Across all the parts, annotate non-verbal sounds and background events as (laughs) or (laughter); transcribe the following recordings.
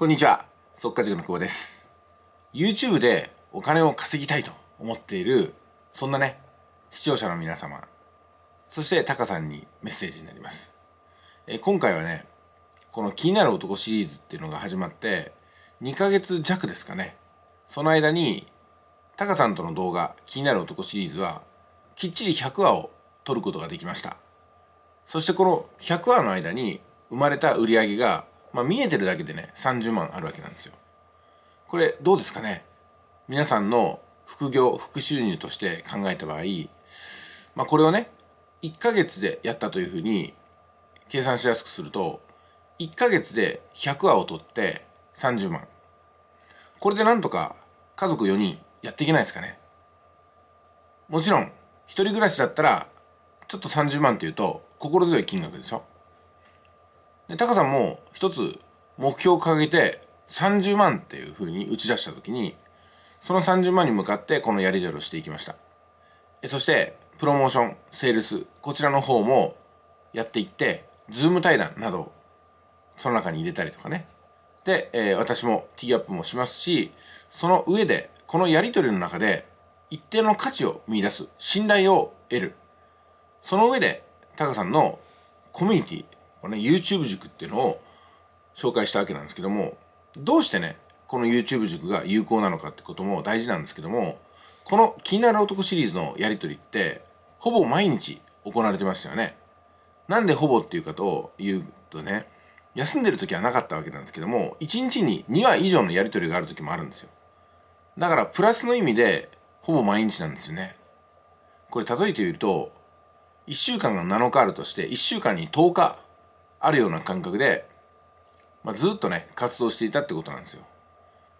こんにちは。速稼塾の久保です。YouTube でお金を稼ぎたいと思っている、そんなね、視聴者の皆様、そしてタカさんにメッセージになります。え今回はね、この気になる男シリーズっていうのが始まって、2ヶ月弱ですかね。その間に、タカさんとの動画、気になる男シリーズは、きっちり100話を撮ることができました。そしてこの100話の間に生まれた売り上げがまあ、見えてるだけでね、30万あるわけなんですよ。これ、どうですかね皆さんの副業、副収入として考えた場合、まあ、これをね、1ヶ月でやったというふうに計算しやすくすると、1ヶ月で100話を取って30万。これでなんとか家族4人やっていけないですかね。もちろん、一人暮らしだったら、ちょっと30万っていうと、心強い金額でしょでタカさんも一つ目標を掲げて30万っていうふうに打ち出した時にその30万に向かってこのやり取りをしていきましたそしてプロモーションセールスこちらの方もやっていってズーム対談などその中に入れたりとかねで、えー、私もティーアップもしますしその上でこのやり取りの中で一定の価値を見出す信頼を得るその上でタカさんのコミュニティこの、ね YouTube 塾っていうのを紹介したわけなんですけどもどうしてねこの YouTube 塾が有効なのかってことも大事なんですけどもこの「気になる男」シリーズのやりとりってほぼ毎日行われてましたよね。なんでほぼっていうかというとね休んでる時はなかったわけなんですけども1日に2話以上のやりとりがある時もあるんですよだからプラスの意味でほぼ毎日なんですよねこれ例えて言うと1週間が7日あるとして1週間に10日あるような感覚で、まあ、ずっとね活動していたってことなんですよ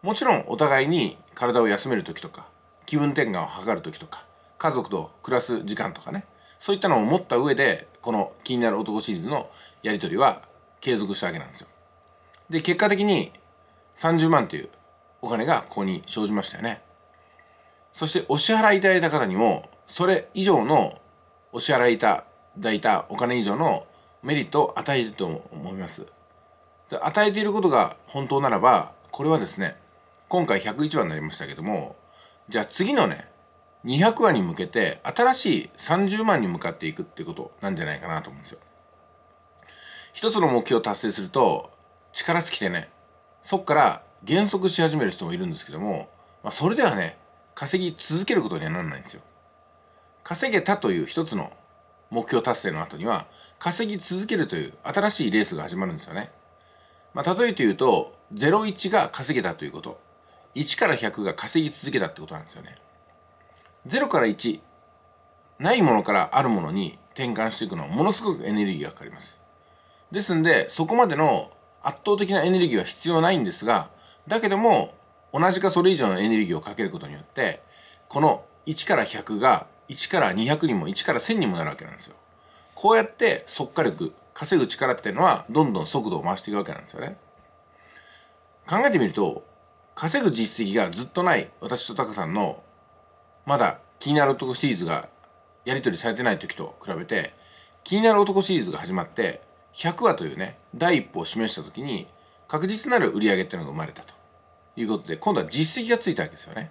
もちろんお互いに体を休める時とか気分転換を図る時とか家族と暮らす時間とかねそういったのを持った上でこの「気になる男」シリーズのやり取りは継続したわけなんですよで結果的に30万というお金がここに生じましたよねそしてお支払いいただいた方にもそれ以上のお支払いいただいたお金以上のメリットを与えると思いますで与えていることが本当ならばこれはですね今回101話になりましたけどもじゃあ次のね200話に向けて新しい30万に向かっていくってことなんじゃないかなと思うんですよ一つの目標を達成すると力尽きてねそっから減速し始める人もいるんですけども、まあ、それではね稼ぎ続けることにはならないんですよ稼げたという一つの目標達成の後には稼ぎ続けるという新しいレースが始まるんですよね。まあ、例えて言うと、01が稼げたということ。1から100が稼ぎ続けたってことなんですよね。0から1。ないものからあるものに転換していくのはものすごくエネルギーがかかります。ですんで、そこまでの圧倒的なエネルギーは必要ないんですが、だけども、同じかそれ以上のエネルギーをかけることによって、この1から100が1から200にも1から1000にもなるわけなんですよ。こうやって速火力稼ぐ力っていうのはどんどん速度を増していくわけなんですよね考えてみると稼ぐ実績がずっとない私とタカさんのまだ気になる男シリーズがやり取りされてない時と比べて気になる男シリーズが始まって100話というね第一歩を示した時に確実なる売り上げっていうのが生まれたということで今度は実績がついたわけですよね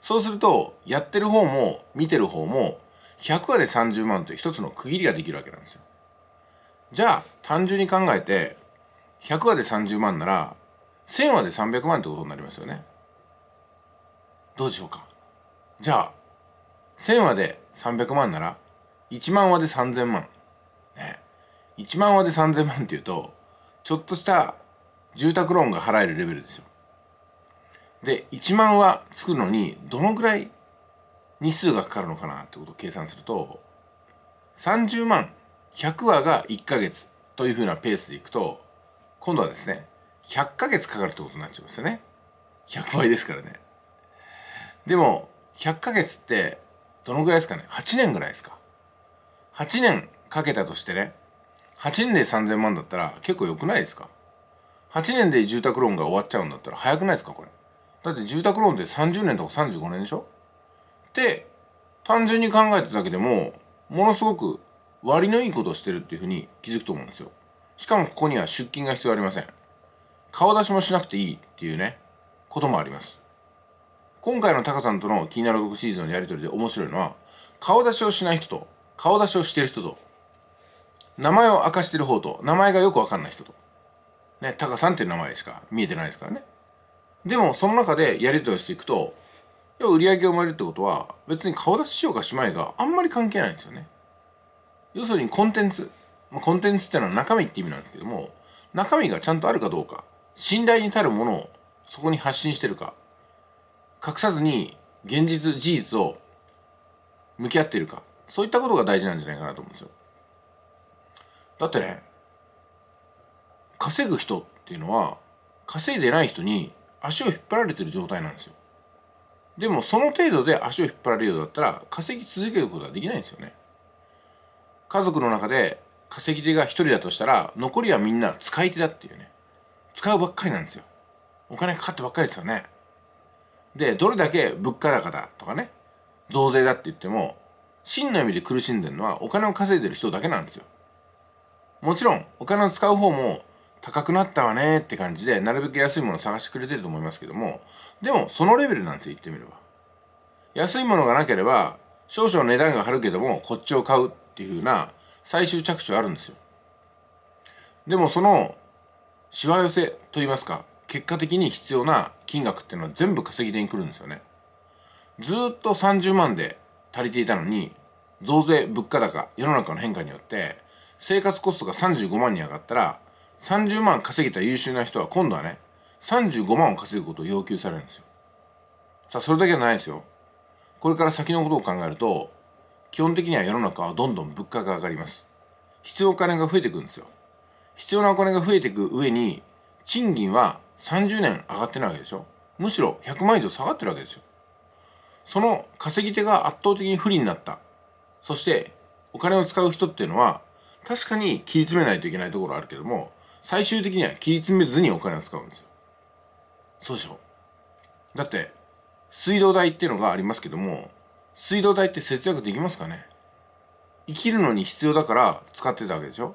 そうするとやってる方も見てる方も100話で30万という一つの区切りができるわけなんですよ。じゃあ単純に考えて100話で30万なら1000話で300万ってことになりますよね。どうでしょうかじゃあ1000話で300万なら1万話で3000万。ね。1万話で3000万っていうとちょっとした住宅ローンが払えるレベルですよ。で1万話作るのにどのくらい日数がかかるのかなってことを計算すると30万100話が1ヶ月というふうなペースでいくと今度はですね100ヶ月かかるってことになっちゃいますよね100倍ですからねでも100ヶ月ってどのぐらいですかね8年ぐらいですか8年かけたとしてね8年で3000万だったら結構良くないですか8年で住宅ローンが終わっちゃうんだったら早くないですかこれだって住宅ローンって30年とか35年でしょって単純に考えただけでもものすごく割のいいことをしてるっていうふうに気づくと思うんですよしかもここには出勤が必要ありません顔出しもしなくていいっていうねこともあります今回のタカさんとの気になる国シーズンのやり取りで面白いのは顔出しをしない人と顔出しをしてる人と名前を明かしてる方と名前がよくわかんない人とねタカさんっていう名前しか見えてないですからねでもその中でやり取りをしていくと要は売り上げが生まれるってことは別に顔出ししようかしまいがあんまり関係ないんですよね要するにコンテンツ、まあ、コンテンツってのは中身って意味なんですけども中身がちゃんとあるかどうか信頼に足るものをそこに発信してるか隠さずに現実事実を向き合っているかそういったことが大事なんじゃないかなと思うんですよだってね稼ぐ人っていうのは稼いでない人に足を引っ張られてる状態なんですよでもその程度で足を引っ張られるようだったら稼ぎ続けることはできないんですよね。家族の中で稼ぎ手が一人だとしたら残りはみんな使い手だっていうね。使うばっかりなんですよ。お金かかってばっかりですよね。で、どれだけ物価高だとかね、増税だって言っても、真の意味で苦しんでるのはお金を稼いでる人だけなんですよ。もちろんお金を使う方も高くなったわねって感じで、なるべく安いものを探してくれてると思いますけども、でも、そのレベルなんですよ、言ってみれば。安いものがなければ、少々値段が張るけども、こっちを買うっていうふうな、最終着地はあるんですよ。でも、その、しわ寄せと言いますか、結果的に必要な金額っていうのは全部稼ぎ手に来るんですよね。ずっと30万で足りていたのに、増税、物価高、世の中の変化によって、生活コストが35万に上がったら、30万稼げた優秀な人は今度はね35万を稼ぐことを要求されるんですよさあそれだけじゃないですよこれから先のことを考えると基本的には世の中はどんどん物価が上がります必要お金が増えていくんですよ必要なお金が増えていく上に賃金は30年上がってないわけでしょむしろ100万以上下がってるわけですよその稼ぎ手が圧倒的に不利になったそしてお金を使う人っていうのは確かに切り詰めないといけないところあるけども最終的には切り詰めずにお金を使うんですよ。そうでしょだって、水道代っていうのがありますけども、水道代って節約できますかね生きるのに必要だから使ってたわけでしょ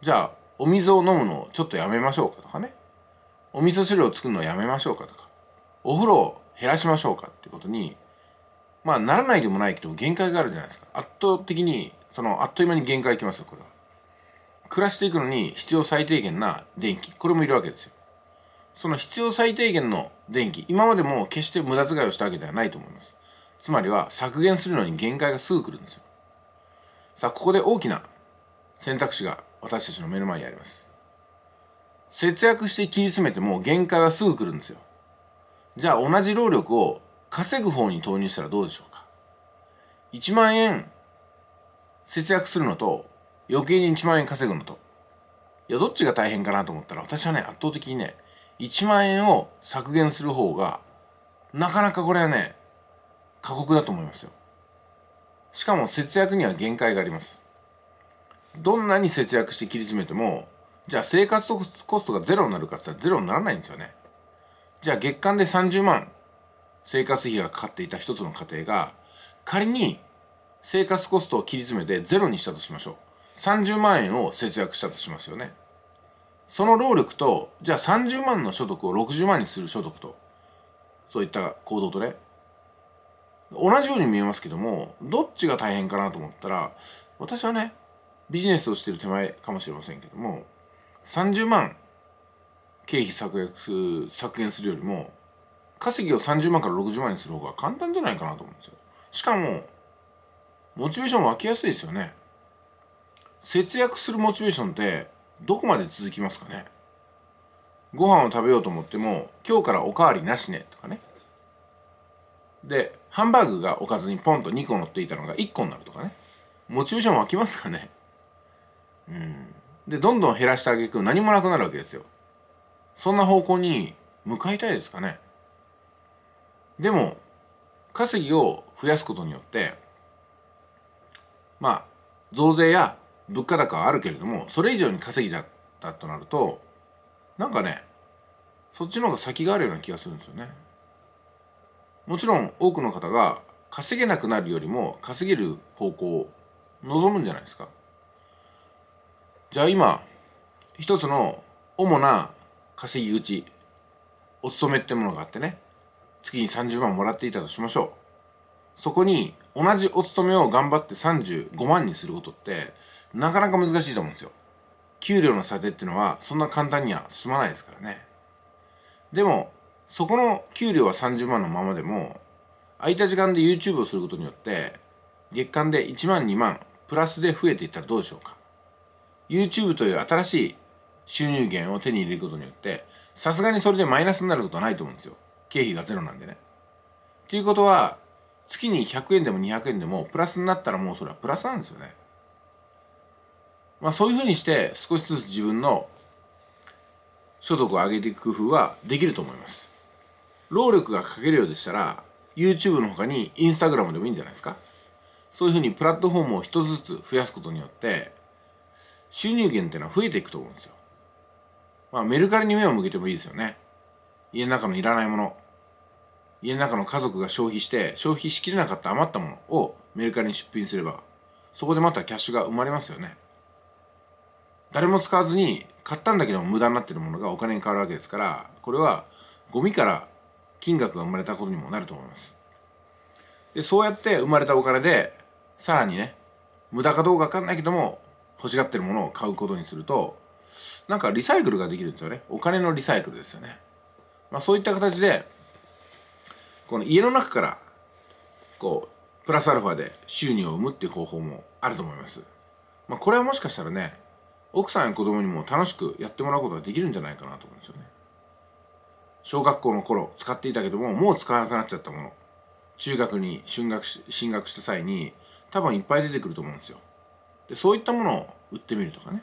じゃあ、お水を飲むのをちょっとやめましょうかとかね。お味噌汁を作るのをやめましょうかとか。お風呂を減らしましょうかってことに、まあならないでもないけど限界があるじゃないですか。圧倒的に、そのあっという間に限界きますよ、これは。暮らしていくのに必要最低限な電気、これもいるわけですよ。その必要最低限の電気、今までも決して無駄遣いをしたわけではないと思います。つまりは削減するのに限界がすぐ来るんですよ。さあ、ここで大きな選択肢が私たちの目の前にあります。節約して切り詰めても限界はすぐ来るんですよ。じゃあ同じ労力を稼ぐ方に投入したらどうでしょうか。1万円節約するのと余計に1万円稼ぐのと。いや、どっちが大変かなと思ったら、私はね、圧倒的にね、1万円を削減する方が、なかなかこれはね、過酷だと思いますよ。しかも節約には限界があります。どんなに節約して切り詰めても、じゃあ生活コストがゼロになるかって言ったらゼロにならないんですよね。じゃあ月間で30万生活費がかかっていた一つの家庭が、仮に生活コストを切り詰めてゼロにしたとしましょう。30万円を節約したとしますよねその労力とじゃあ30万の所得を60万にする所得とそういった行動とね同じように見えますけどもどっちが大変かなと思ったら私はねビジネスをしてる手前かもしれませんけども30万経費削減削減するよりも稼ぎを30万から60万にする方が簡単じゃないかなと思うんですよしかもモチベーション湧きやすいですよね節約するモチベーションってどこまで続きますかねご飯を食べようと思っても今日からおかわりなしねとかねでハンバーグがおかずにポンと2個乗っていたのが1個になるとかねモチベーション湧きますかねうんでどんどん減らしてあげく何もなくなるわけですよそんな方向に向かいたいですかねでも稼ぎを増やすことによってまあ増税や物価高はあるけれどもそれ以上に稼ぎちゃったとなるとなんかねそっちの方が先があるような気がするんですよね。もちろん多くの方が稼げなくなるよりも稼げる方向を望むんじゃないですか。じゃあ今一つの主な稼ぎ口お勤めってものがあってね月に30万もらっていたとしましょう。そこに同じお勤めを頑張って35万にすることってなかなか難しいと思うんですよ。給料の査定っていうのはそんな簡単には済まないですからね。でも、そこの給料は30万のままでも、空いた時間で YouTube をすることによって、月間で1万2万プラスで増えていったらどうでしょうか。YouTube という新しい収入源を手に入れることによって、さすがにそれでマイナスになることはないと思うんですよ。経費がゼロなんでね。っていうことは、月に100円でも200円でもプラスになったらもうそれはプラスなんですよね。まあそういうふうにして少しずつ自分の所得を上げていく工夫はできると思います。労力がかけるようでしたら YouTube の他に Instagram でもいいんじゃないですか。そういうふうにプラットフォームを一つずつ増やすことによって収入源っていうのは増えていくと思うんですよ。まあメルカリに目を向けてもいいですよね。家の中のいらないもの。家の中の家族が消費して消費しきれなかった余ったものをメルカリに出品すればそこでまたキャッシュが生まれますよね誰も使わずに買ったんだけど無駄になってるものがお金に変わるわけですからこれはゴミから金額が生まれたことにもなると思いますでそうやって生まれたお金でさらにね無駄かどうか分かんないけども欲しがってるものを買うことにするとなんかリサイクルができるんですよねお金のリサイクルですよねまあそういった形でこの家の中からこうプラスアルファで収入を生むっていう方法もあると思います、まあ、これはもしかしたらね奥さんや子供にも楽しくやってもらうことができるんじゃないかなと思うんですよね小学校の頃使っていたけどももう使わなくなっちゃったもの中学に進学し進学した際に多分いっぱい出てくると思うんですよでそういったものを売ってみるとかね、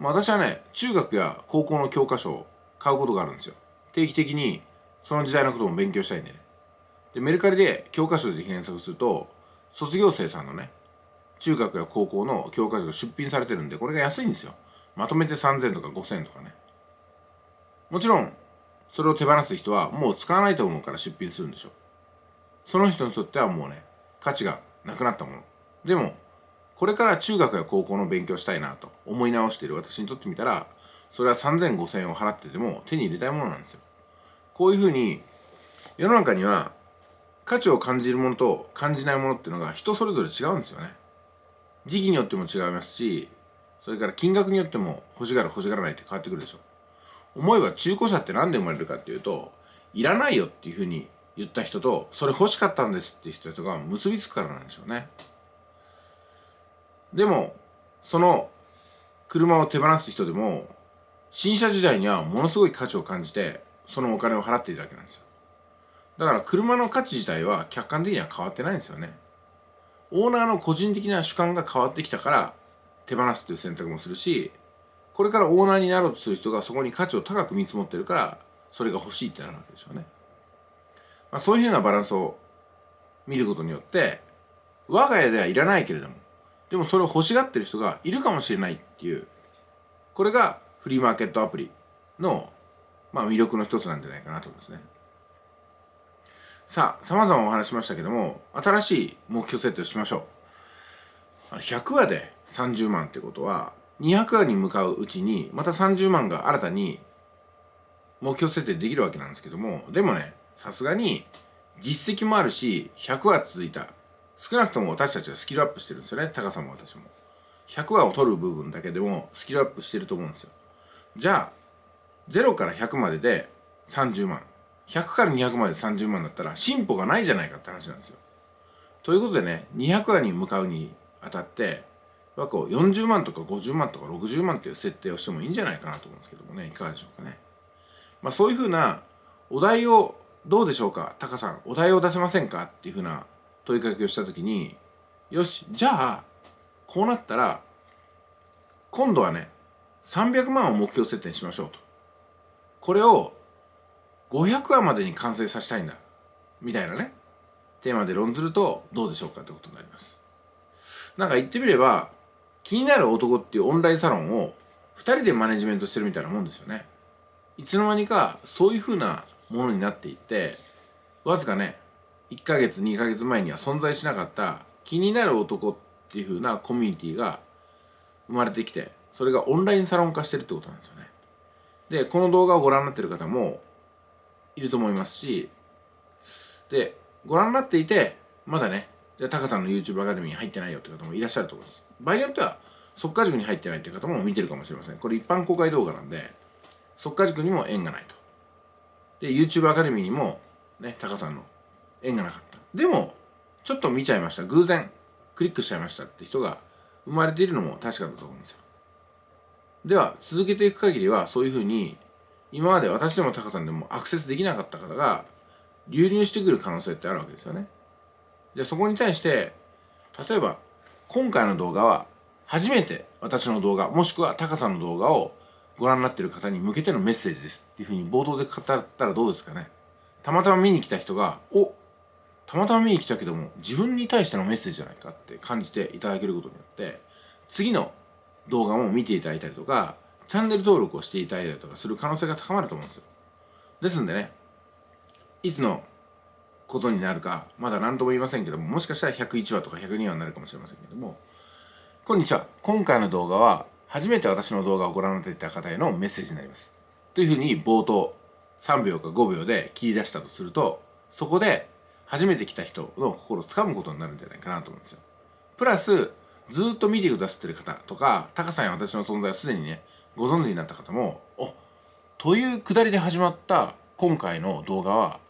まあ、私はね中学や高校の教科書を買うことがあるんですよ定期的にその時代のことも勉強したいんでね。で、メルカリで教科書で検索すると、卒業生さんのね、中学や高校の教科書が出品されてるんで、これが安いんですよ。まとめて3000とか5000とかね。もちろん、それを手放す人はもう使わないと思うから出品するんでしょ。その人にとってはもうね、価値がなくなったもの。でも、これから中学や高校の勉強したいなと思い直している私にとってみたら、それは3000、5000を払ってでも手に入れたいものなんですよ。こういうふうに世の中には価値を感じるものと感じないものっていうのが人それぞれ違うんですよね時期によっても違いますしそれから金額によっても欲しがる欲しがらないって変わってくるでしょ思えば中古車って何で生まれるかっていうといらないよっていうふうに言った人とそれ欲しかったんですって人とか結びつくからなんでしょうねでもその車を手放す人でも新車時代にはものすごい価値を感じてそのお金を払っているだけなんですよだから車の価値自体は客観的には変わってないんですよねオーナーの個人的な主観が変わってきたから手放すという選択もするしこれからオーナーになろうとする人がそこに価値を高く見積もってるからそれが欲しいってなるわけでしょうね、まあ、そういうふうなバランスを見ることによって我が家ではいらないけれどもでもそれを欲しがってる人がいるかもしれないっていうこれがフリーマーケットアプリのまあ、魅力の一つなんじゃないかなと思いますね。さあ、様々お話しましたけども、新しい目標設定をしましょう。100話で30万ってことは、200話に向かううちに、また30万が新たに目標設定できるわけなんですけども、でもね、さすがに実績もあるし、100話続いた。少なくとも私たちはスキルアップしてるんですよね、高さも私も。100話を取る部分だけでもスキルアップしてると思うんですよ。じゃあ、0から100までで30万100から200まで30万だったら進歩がないじゃないかって話なんですよ。ということでね200話に向かうにあたってはこう40万とか50万とか60万っていう設定をしてもいいんじゃないかなと思うんですけどもねいかがでしょうかね。まあ、そういうふうなお題をどうでしょうかタカさんお題を出せませんかっていうふうな問いかけをしたときによしじゃあこうなったら今度はね300万を目標設定にしましょうと。これを500話までに完成させたいんだみたいなねテーマで論ずるとどうでしょうかってことになりますなんか言ってみれば気になる男っていうオンラインサロンを2人でマネジメントしてるみたいなもんですよねいつの間にかそういう風なものになっていってわずかね1ヶ月2ヶ月前には存在しなかった気になる男っていう風なコミュニティが生まれてきてそれがオンラインサロン化してるってことなんですよねで、この動画をご覧になってる方もいると思いますし、で、ご覧になっていて、まだね、じゃあタカさんの YouTube アカデミーに入ってないよって方もいらっしゃると思います。場合によっては、速稼塾に入ってないっていう方も見てるかもしれません。これ一般公開動画なんで、速稼塾にも縁がないと。で、YouTube アカデミーにも、ね、タカさんの縁がなかった。でも、ちょっと見ちゃいました。偶然、クリックしちゃいましたって人が生まれているのも確かだと思うんですよ。では続けていく限りはそういうふうに今まで私でもタカさんでもアクセスできなかった方が流入してくる可能性ってあるわけですよね。でそこに対して例えば今回の動画は初めて私の動画もしくはタカさんの動画をご覧になってる方に向けてのメッセージですっていうふうに冒頭で語ったらどうですかねたまたま見に来た人がおたまたま見に来たけども自分に対してのメッセージじゃないかって感じていただけることによって次の動画も見ていただいたりとか、チャンネル登録をしていただいたりとかする可能性が高まると思うんですよ。ですんでね、いつのことになるか、まだ何とも言いませんけども、もしかしたら101話とか102話になるかもしれませんけども、こんにちは。今回の動画は、初めて私の動画をご覧になっていた方へのメッセージになります。というふうに冒頭、3秒か5秒で切り出したとすると、そこで初めて来た人の心をつかむことになるんじゃないかなと思うんですよ。プラス、ずっと見てくださってる方とかタカさんや私の存在をすでにねご存知になった方もおというくだりで始まった今回の動画は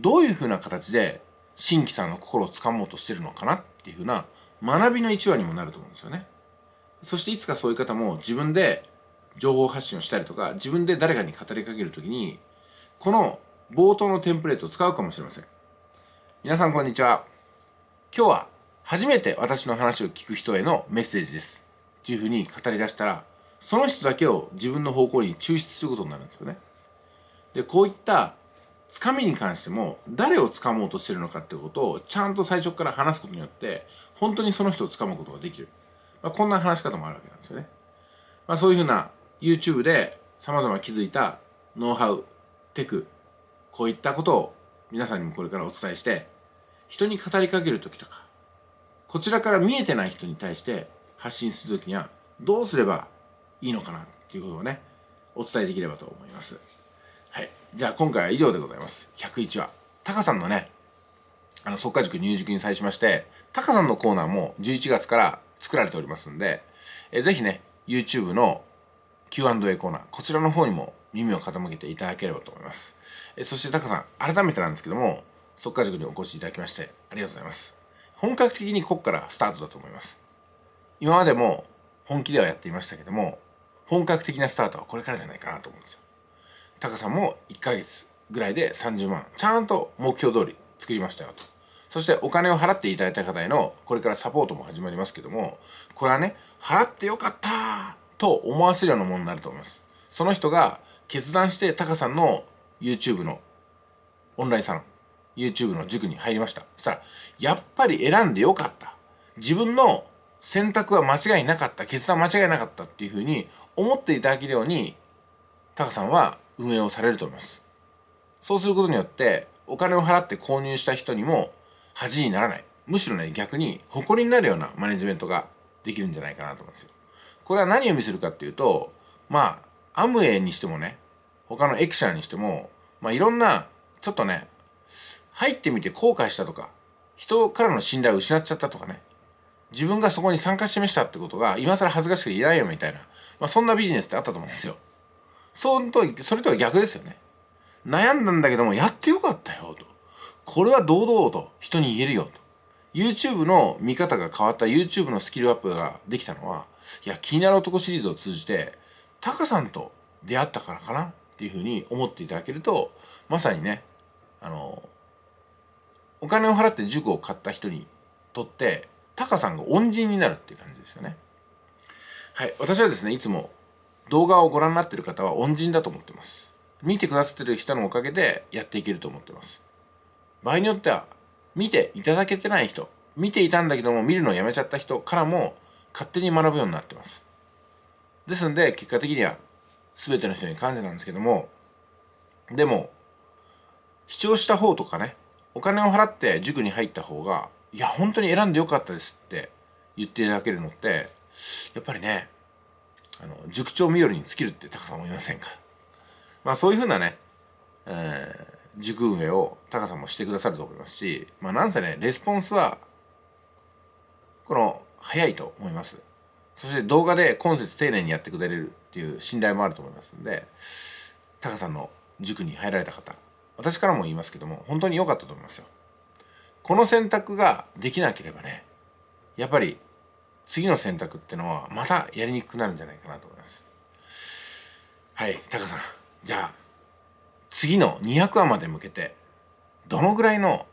どういうふうな形で新規さんの心をつかもうとしてるのかなっていうふうな学びの1話にもなると思うんですよね。そしていつかそういう方も自分で情報発信をしたりとか自分で誰かに語りかけるときにこの冒頭のテンプレートを使うかもしれません。皆さんこんにちは。今日は初めて私の話を聞く人へのメッセージですっていうふうに語り出したらその人だけを自分の方向に抽出することになるんですよね。でこういったつかみに関しても誰をつかもうとしてるのかってことをちゃんと最初から話すことによって本当にその人をつかむことができる、まあ、こんな話し方もあるわけなんですよね、まあ、そういうふうな YouTube で様々気づいたノウハウテクこういったことを皆さんにもこれからお伝えして人に語りかける時とかこちらから見えてない人に対して発信するときにはどうすればいいのかなっていうことをねお伝えできればと思いますはいじゃあ今回は以上でございます101話タカさんのねあの速化塾入塾に際しましてタカさんのコーナーも11月から作られておりますんでえぜひね YouTube の Q&A コーナーこちらの方にも耳を傾けていただければと思いますえそしてタカさん改めてなんですけども速化塾にお越しいただきましてありがとうございます本格的にここからスタートだと思います今までも本気ではやっていましたけども本格的なスタートはこれからじゃないかなと思うんですよタカさんも1ヶ月ぐらいで30万ちゃんと目標通り作りましたよとそしてお金を払っていただいた方へのこれからサポートも始まりますけどもこれはね払ってよかったと思わせるようなものになると思いますその人が決断してタカさんの YouTube のオンラインサロン YouTube の塾に入りました。そしたら、やっぱり選んでよかった。自分の選択は間違いなかった。決断間違いなかったっていうふうに思っていただけるように、タカさんは運営をされると思います。そうすることによって、お金を払って購入した人にも恥にならない。むしろね、逆に誇りになるようなマネジメントができるんじゃないかなと思うんですよ。これは何を意味するかっていうと、まあ、アムウェイにしてもね、他のエクシャーにしても、まあいろんな、ちょっとね、入ってみて後悔したとか人からの信頼を失っちゃったとかね自分がそこに参加してみしたってことが今更恥ずかしくていよみたいな、まあ、そんなビジネスってあったと思うんですよそんとそれとは逆ですよね悩んだんだけどもやってよかったよとこれは堂々と人に言えるよと YouTube の見方が変わった YouTube のスキルアップができたのはいや気になる男シリーズを通じてタカさんと出会ったからかなっていうふうに思っていただけるとまさにねあのお金を払って塾を買った人にとってタカさんが恩人になるっていう感じですよねはい私はですねいつも動画をご覧になってる方は恩人だと思ってます見てくださってる人のおかげでやっていけると思ってます場合によっては見ていただけてない人見ていたんだけども見るのをやめちゃった人からも勝手に学ぶようになってますですんで結果的には全ての人に感謝なんですけどもでも視聴した方とかねお金を払って塾に入った方がいや本当に選んでよかったですって言っていただけるのってやっぱりねあの塾長みよりに尽きるって高さん思いませんかまあそういうふうなね、えー、塾運営を高さんもしてくださると思いますしまあなんせねレスポンスはこの早いと思いますそして動画で今節丁寧にやってくれるっていう信頼もあると思いますんでタカさんの塾に入られた方私からも言いますけども本当に良かったと思いますよこの選択ができなければねやっぱり次の選択ってのはまたやりにくくなるんじゃないかなと思いますはいタカさんじゃあ次の200話まで向けてどのぐらいの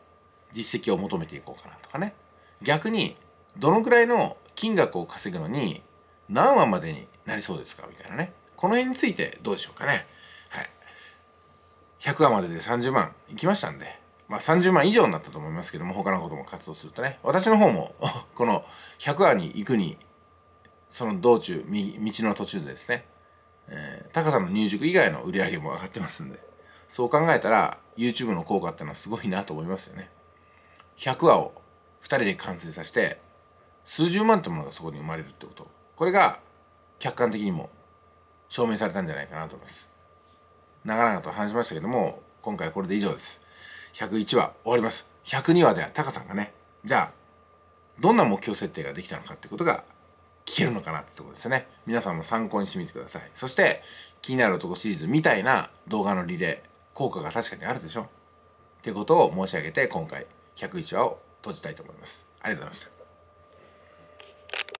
実績を求めていこうかなとかね逆にどのぐらいの金額を稼ぐのに何話までになりそうですかみたいなねこの辺についてどうでしょうかね100話までで30万いきましたんで、まあ、30万以上になったと思いますけども他のことも活動するとね私の方も (laughs) この100話に行くにその道中道の途中でですね、えー、高さの入塾以外の売り上げも上がってますんでそう考えたら YouTube の効果ってのはすごいなと思いますよね100話を2人で完成させて数十万ってものがそこに生まれるってことこれが客観的にも証明されたんじゃないかなと思います長々と話しましたけども今回これで以上です101話終わります102話ではタカさんがねじゃあどんな目標設定ができたのかってことが聞けるのかなってとこですよね皆さんも参考にしてみてくださいそして気になる男シリーズみたいな動画のリレー効果が確かにあるでしょってことを申し上げて今回101話を閉じたいと思いますありがとうございました